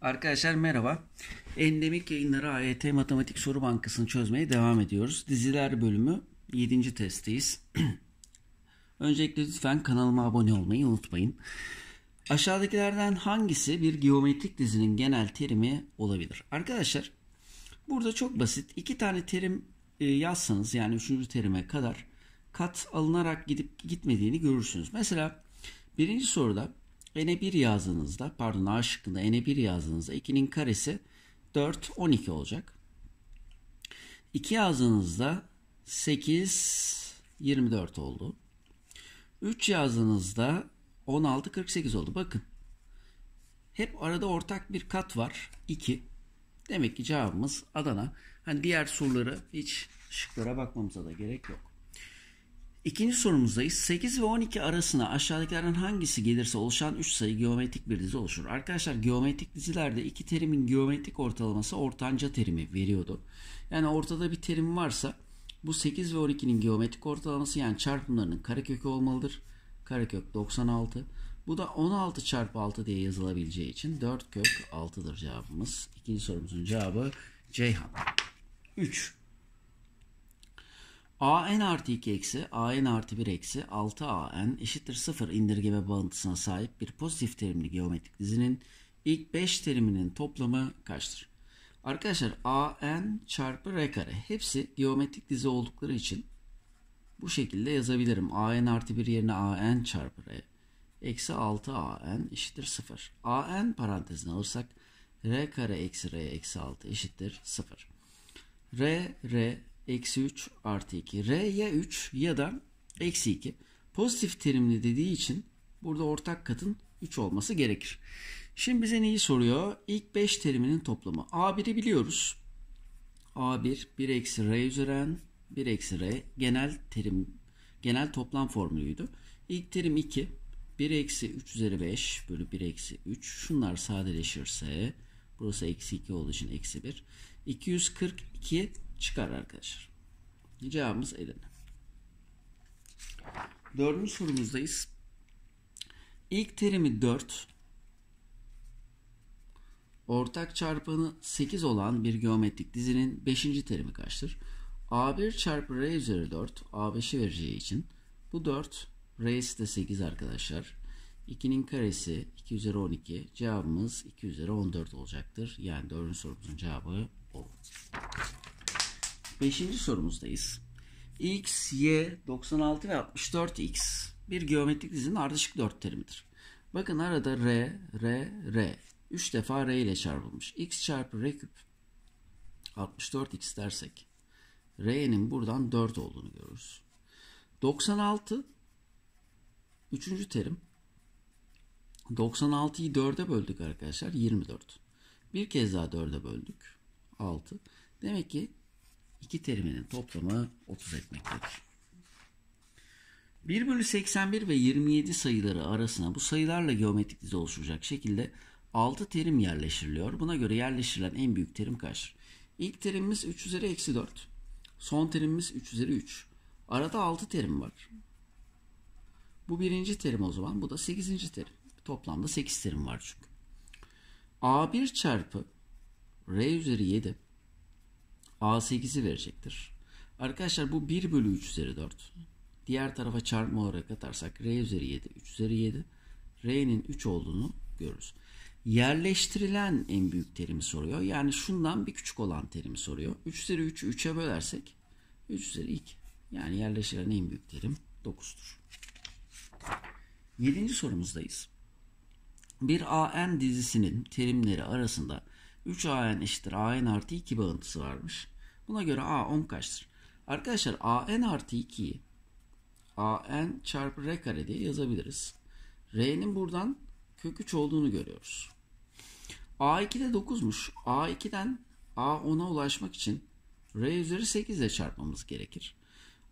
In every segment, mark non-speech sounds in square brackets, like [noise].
Arkadaşlar merhaba. Endemik yayınları AYT e Matematik Soru Bankası'nı çözmeye devam ediyoruz. Diziler bölümü 7. testteyiz. [clears throat] Öncelikle lütfen kanalıma abone olmayı unutmayın. Aşağıdakilerden hangisi bir geometrik dizinin genel terimi olabilir? Arkadaşlar burada çok basit. iki tane terim e, yazsanız yani üçüncü terime kadar kat alınarak gidip gitmediğini görürsünüz. Mesela birinci soruda N1 yazdığınızda pardon A şıkkında N1 yazdığınızda 2'nin karesi 4 12 olacak. 2 yazdığınızda 8 24 oldu. 3 yazdığınızda 16 48 oldu. Bakın. Hep arada ortak bir kat var. 2. Demek ki cevabımız Adana. Hani diğer soruları hiç şıklara bakmamıza da gerek yok. İkinci sorumuzdayız. 8 ve 12 arasına aşağıdakilerden hangisi gelirse oluşan 3 sayı geometrik bir dizi oluşur. Arkadaşlar geometrik dizilerde iki terimin geometrik ortalaması ortanca terimi veriyordu. Yani ortada bir terim varsa bu 8 ve 12'nin geometrik ortalaması yani çarpımlarının karekökü olmalıdır. Karekök 96. Bu da 16 çarpı 6 diye yazılabileceği için 4 kök 6'dır cevabımız. İkinci sorumuzun cevabı Ceyhan. 3 an artı 2 eksi an artı 1 eksi 6an eşittir 0 indirgeme bağıntısına sahip bir pozitif terimli geometrik dizinin ilk 5 teriminin toplamı kaçtır? Arkadaşlar an çarpı r kare hepsi geometrik dizi oldukları için bu şekilde yazabilirim. an artı 1 yerine an çarpı r eksi 6an eşittir 0. an parantezine alırsak r kare eksi r eksi 6 eşittir 0. r, r, eksi 3 artı 2. R ya 3 ya da eksi 2. Pozitif terimli dediği için burada ortak katın 3 olması gerekir. Şimdi bize neyi soruyor? İlk 5 teriminin toplamı. A1'i biliyoruz. A1 1 eksi R üzeren 1 eksi R genel terim genel toplam formülüydü. İlk terim 2 1 eksi 3 üzeri 5 bölü 1 eksi 3 şunlar sadeleşirse burası eksi 2 olduğu için eksi 1 242 çıkar arkadaşlar. Cevabımız Edirne. Dördüncü sorumuzdayız. İlk terimi 4, ortak çarpanı 8 olan bir geometrik dizinin 5. terimi kaçtır? A1 çarpı R üzeri 4 A5'i vereceği için bu 4 R'si de 8 arkadaşlar. 2'nin karesi 2 üzeri 12 cevabımız 2 üzeri 14 olacaktır. Yani 4. sorumuzun cevabı olur. Beşinci sorumuzdayız. X, Y, 96 ve 64X bir geometrik dizinin ardışık dört terimidir. Bakın arada R, R, R. 3 defa R ile çarpılmış. X çarpı R küp 64X dersek R'nin buradan 4 olduğunu görürüz. 96 3. terim 96'yı 4'e böldük arkadaşlar. 24. Bir kez daha 4'e böldük. 6. Demek ki iki teriminin toplamı 30 etmektedir. 1 bölü 81 ve 27 sayıları arasına bu sayılarla geometrik dizi oluşacak şekilde 6 terim yerleştiriliyor. Buna göre yerleştirilen en büyük terim kaçtır? İlk terimimiz 3 üzeri eksi 4. Son terimimiz 3 üzeri 3. Arada 6 terim var. Bu birinci terim o zaman. Bu da 8. terim. Toplamda 8 terim var çünkü. A1 çarpı R üzeri 7 A8'i verecektir. Arkadaşlar bu 1 bölü 3 üzeri 4. Diğer tarafa çarpma olarak atarsak R üzeri 7, 3 üzeri 7. R'nin 3 olduğunu görürüz. Yerleştirilen en büyük terimi soruyor. Yani şundan bir küçük olan terimi soruyor. 3 üzeri 3'ü 3'e bölersek 3 üzeri 2. Yani yerleştirilen en büyük terim 9'dur. 7. sorumuzdayız. Bir AN dizisinin terimleri arasında 3 AN eşittir AN artı 2 bağıntısı varmış. Buna göre A 10 kaçtır? Arkadaşlar AN artı 2'yi AN çarpı R kare diye yazabiliriz. R'nin buradan kök 3 olduğunu görüyoruz. A2'de 9'muş. A2'den A10'a ulaşmak için R üzeri 8 ile çarpmamız gerekir.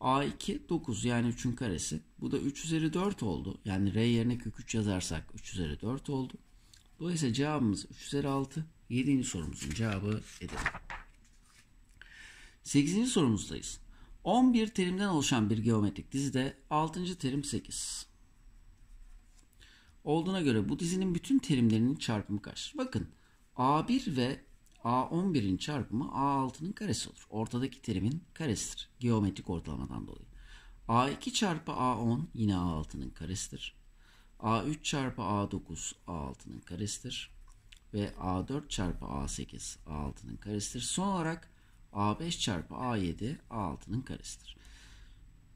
A2 9 yani 3'ün karesi. Bu da 3 üzeri 4 oldu. Yani R yerine kök 3 yazarsak 3 üzeri 4 oldu. Dolayısıyla cevabımız 3 üzeri 6. 7. sorumuzun cevabı Edirne. 8. sorumuzdayız. 11 terimden oluşan bir geometrik dizide 6. terim 8. Olduğuna göre bu dizinin bütün terimlerinin çarpımı kaç? Bakın A1 ve A11'in çarpımı A6'nın karesi olur. Ortadaki terimin karesidir. Geometrik ortalamadan dolayı. A2 çarpı A10 yine A6'nın karesidir. A3 çarpı A9 A6'nın karesidir. Ve A4 çarpı A8 A6'nın karesidir. Son olarak A5 çarpı A7 A6'nın karesidir.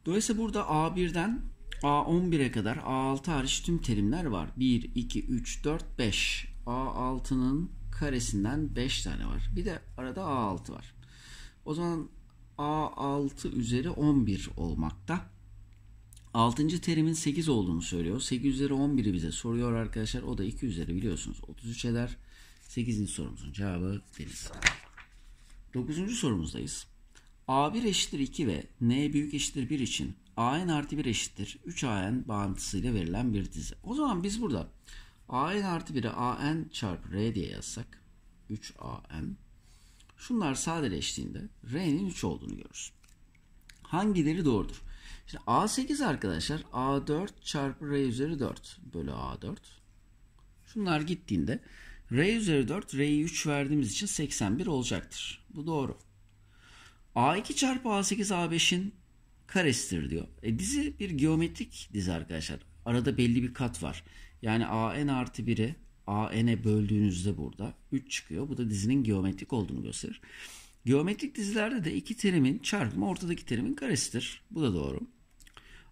Dolayısıyla burada A1'den A11'e kadar A6 hariç tüm terimler var. 1, 2, 3, 4, 5. A6'nın karesinden 5 tane var. Bir de arada A6 var. O zaman A6 üzeri 11 olmakta. 6. terimin 8 olduğunu söylüyor. 8 üzeri 11'i bize soruyor arkadaşlar. O da 2 üzeri biliyorsunuz 33 eder. 8. sorumuzun cevabı deniz. 9. sorumuzdayız. A1 eşittir 2 ve N büyük eşittir 1 için AN artı 1 eşittir 3AN bağıntısıyla verilen bir dizi. O zaman biz burada AN artı 1'i AN çarpı R diye yazsak 3AN şunlar sadeleştiğinde R'nin 3 olduğunu görürüz. Hangileri doğrudur? Şimdi A8 arkadaşlar A4 çarpı R üzeri 4 bölü A4. Şunlar gittiğinde R üzeri 4 R'yi 3 verdiğimiz için 81 olacaktır. Bu doğru. A2 çarpı A8 A5'in karesidir diyor. E, dizi bir geometrik dizi arkadaşlar. Arada belli bir kat var. Yani AN artı 1'i AN'e böldüğünüzde burada 3 çıkıyor. Bu da dizinin geometrik olduğunu gösterir. Geometrik dizilerde de iki terimin çarpımı ortadaki terimin karesidir. Bu da doğru.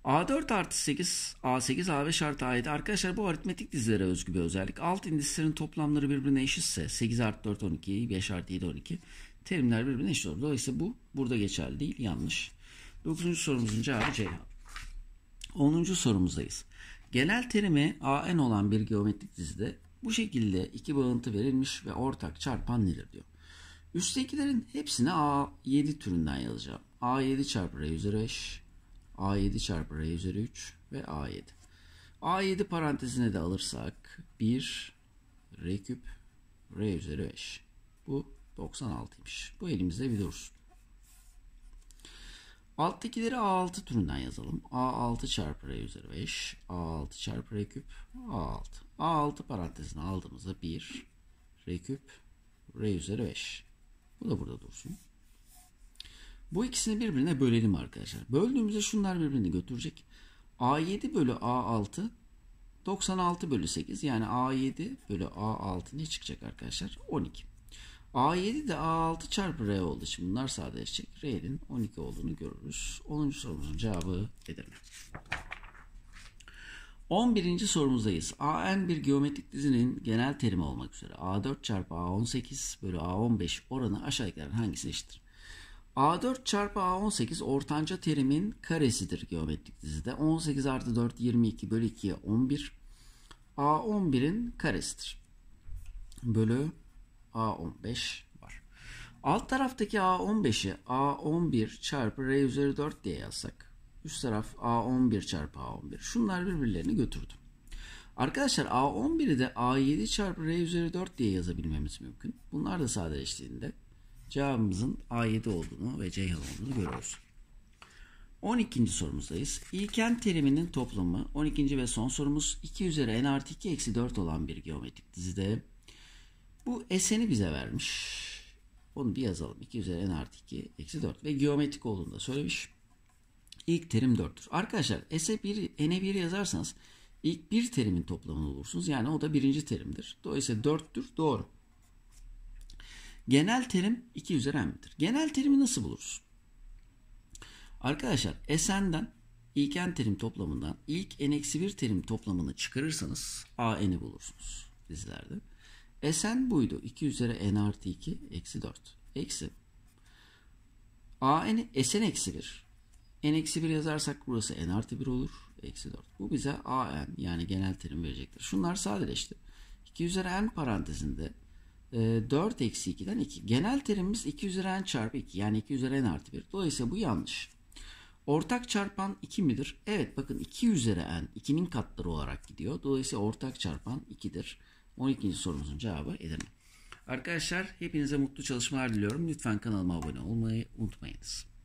A4 artı 8, A8, A5 artı A7. Arkadaşlar bu aritmetik dizilere özgü bir özellik. Alt indislerin toplamları birbirine eşitse 8 artı 4 12, 5 artı 7 12. Terimler birbirine eşit olur. Dolayısıyla bu burada geçerli değil. Yanlış. 9. sorumuzun cevabı C. 10. sorumuzdayız. Genel terimi AN olan bir geometrik dizide bu şekilde iki bağıntı verilmiş ve ortak çarpan nedir diyor. Üsttekilerin hepsini A7 türünden yazacağım. A7 çarpı R üzeri 5 A7 çarpı R 3 ve A7. A7 parantezine de alırsak 1 R küp R üzeri 5. Bu 96'ymış. Bu elimizde bir dursun. Alttakileri A6 türünden yazalım. A6 çarpı R üzeri 5. A6 çarpı R küp. A6. A6 parantezine aldığımızda 1 R küp R üzeri 5. Bu da burada dursun. Bu ikisini birbirine bölelim arkadaşlar. Böldüğümüzde şunlar birbirini götürecek. A7 bölü A6 96 bölü 8 yani A7 bölü A6 ne çıkacak arkadaşlar? 12. A7 de A6 çarpı R oldu. Şimdi bunlar sadeleşecek. R'nin 12 olduğunu görürüz. 10. sorumuzun cevabı Edirne. 11. sorumuzdayız. AN bir geometrik dizinin genel terimi olmak üzere A4 çarpı A18 bölü A15 oranı aşağıdakilerden hangisi eşittir? A4 çarpı A18 ortanca terimin karesidir geometrik dizide. 18 artı 4 22 bölü 2'ye 11. A11'in karesidir. Bölü A15 var. Alt taraftaki A15'i A11 çarpı R üzeri 4 diye yazsak. Üst taraf A11 çarpı A11. Şunlar birbirlerini götürdü. Arkadaşlar A11'i de A7 çarpı R üzeri 4 diye yazabilmemiz mümkün. Bunlar da sadeleştiğinde cevabımızın A7 olduğunu ve Ceyhan olduğunu görüyoruz. 12. sorumuzdayız. İlken teriminin toplamı 12. ve son sorumuz 2 üzeri n artı 2 eksi 4 olan bir geometrik dizide. Bu eseni bize vermiş. Onu bir yazalım. 2 üzeri n artı 2 eksi 4 ve geometrik olduğunu da söylemiş. İlk terim 4'tür. Arkadaşlar s'e 1 n'e 1 yazarsanız ilk bir terimin toplamını olursunuz Yani o da birinci terimdir. Dolayısıyla 4'tür doğru. Genel terim 2 üzeri m'dir. Genel terimi nasıl buluruz? Arkadaşlar S'n'den ilk n terim toplamından ilk n-1 terim toplamını çıkarırsanız an'i bulursunuz bizlerde. Sn buydu. 2 üzeri n artı 2 eksi 4. Eksi. a n Sn eksi 1. n eksi 1 yazarsak burası n artı 1 olur. Eksi 4. Bu bize an yani genel terim verecektir. Şunlar sadeleşti. 2 üzeri n parantezinde 4 ee, eksi 2'den 2. Genel terimimiz 2 üzeri n çarpı 2. Yani 2 üzeri n artı 1. Dolayısıyla bu yanlış. Ortak çarpan 2 midir? Evet bakın 2 üzeri n 2'nin katları olarak gidiyor. Dolayısıyla ortak çarpan 2'dir. 12. sorumuzun cevabı Edirne. Arkadaşlar hepinize mutlu çalışmalar diliyorum. Lütfen kanalıma abone olmayı unutmayınız.